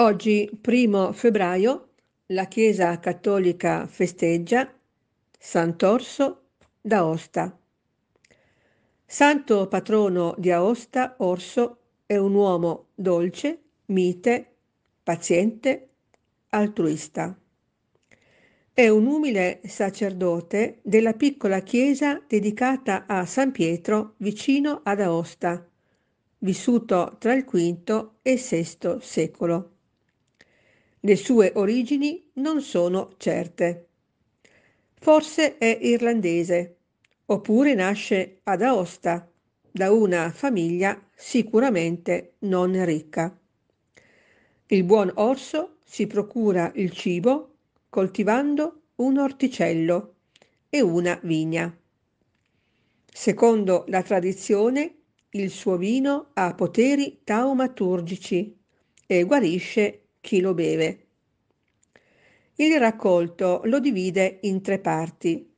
Oggi, primo febbraio, la Chiesa cattolica festeggia Sant'Orso d'Aosta. Santo patrono di Aosta, Orso è un uomo dolce, mite, paziente, altruista. È un umile sacerdote della piccola chiesa dedicata a San Pietro vicino ad Aosta, vissuto tra il V e il VI secolo. Le sue origini non sono certe. Forse è irlandese, oppure nasce ad Aosta, da una famiglia sicuramente non ricca. Il buon orso si procura il cibo coltivando un orticello e una vigna. Secondo la tradizione, il suo vino ha poteri taumaturgici e guarisce chi lo beve. Il raccolto lo divide in tre parti,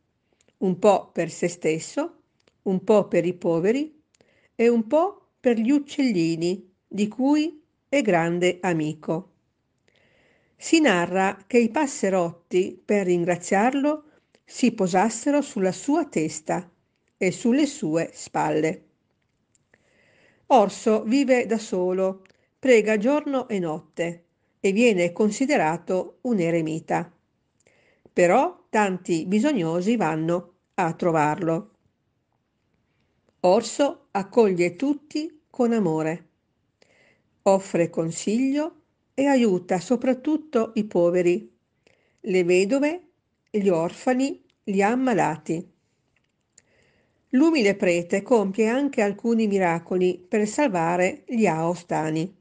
un po' per se stesso, un po' per i poveri e un po' per gli uccellini, di cui è grande amico. Si narra che i passerotti, per ringraziarlo, si posassero sulla sua testa e sulle sue spalle. Orso vive da solo, prega giorno e notte e viene considerato un eremita. Però tanti bisognosi vanno a trovarlo. Orso accoglie tutti con amore, offre consiglio e aiuta soprattutto i poveri, le vedove, gli orfani, gli ammalati. L'umile prete compie anche alcuni miracoli per salvare gli aostani.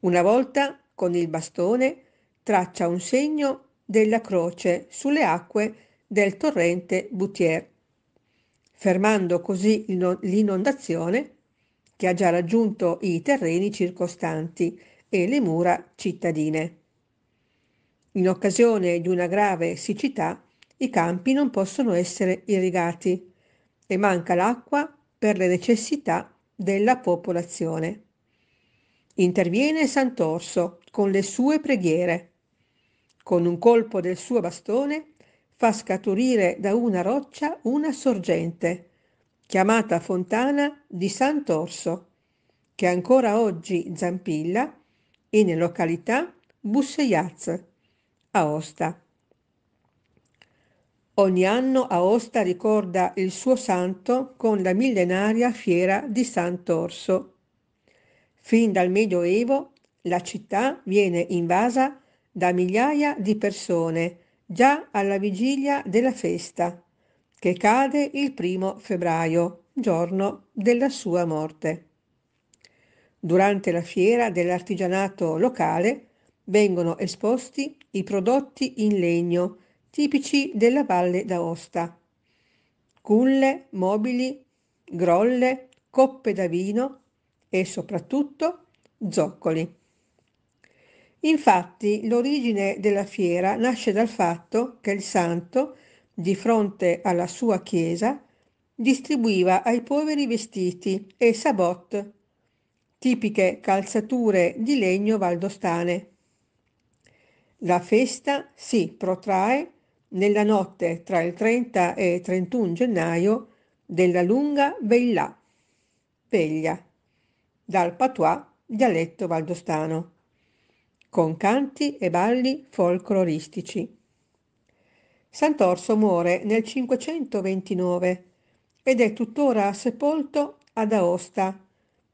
Una volta, con il bastone, traccia un segno della croce sulle acque del torrente Butier, fermando così l'inondazione che ha già raggiunto i terreni circostanti e le mura cittadine. In occasione di una grave siccità, i campi non possono essere irrigati e manca l'acqua per le necessità della popolazione. Interviene Sant'Orso con le sue preghiere. Con un colpo del suo bastone fa scaturire da una roccia una sorgente, chiamata Fontana di Sant'Orso, che ancora oggi zampilla in località Busseiaz, Aosta. Ogni anno Aosta ricorda il suo santo con la millenaria fiera di Sant'Orso Fin dal Medioevo la città viene invasa da migliaia di persone già alla vigilia della festa, che cade il primo febbraio, giorno della sua morte. Durante la fiera dell'artigianato locale vengono esposti i prodotti in legno tipici della Valle d'Aosta. Culle, mobili, grolle, coppe da vino, e soprattutto zoccoli. Infatti l'origine della fiera nasce dal fatto che il santo, di fronte alla sua chiesa, distribuiva ai poveri vestiti e sabot, tipiche calzature di legno valdostane. La festa si protrae nella notte tra il 30 e il 31 gennaio della lunga veillà, veglia dal patois dialetto valdostano, con canti e balli folcloristici. Sant'Orso muore nel 529 ed è tuttora sepolto ad Aosta,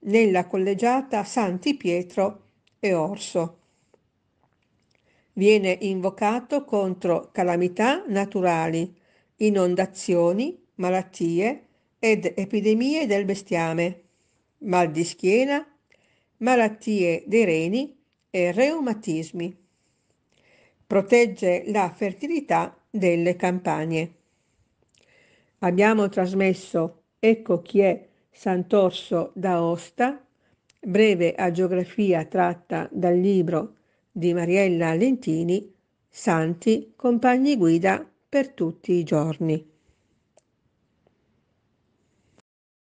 nella collegiata Santi Pietro e Orso. Viene invocato contro calamità naturali, inondazioni, malattie ed epidemie del bestiame mal di schiena, malattie dei reni e reumatismi. Protegge la fertilità delle campagne. Abbiamo trasmesso Ecco chi è Sant'Orso d'Aosta, breve agiografia tratta dal libro di Mariella Lentini, Santi, compagni guida per tutti i giorni.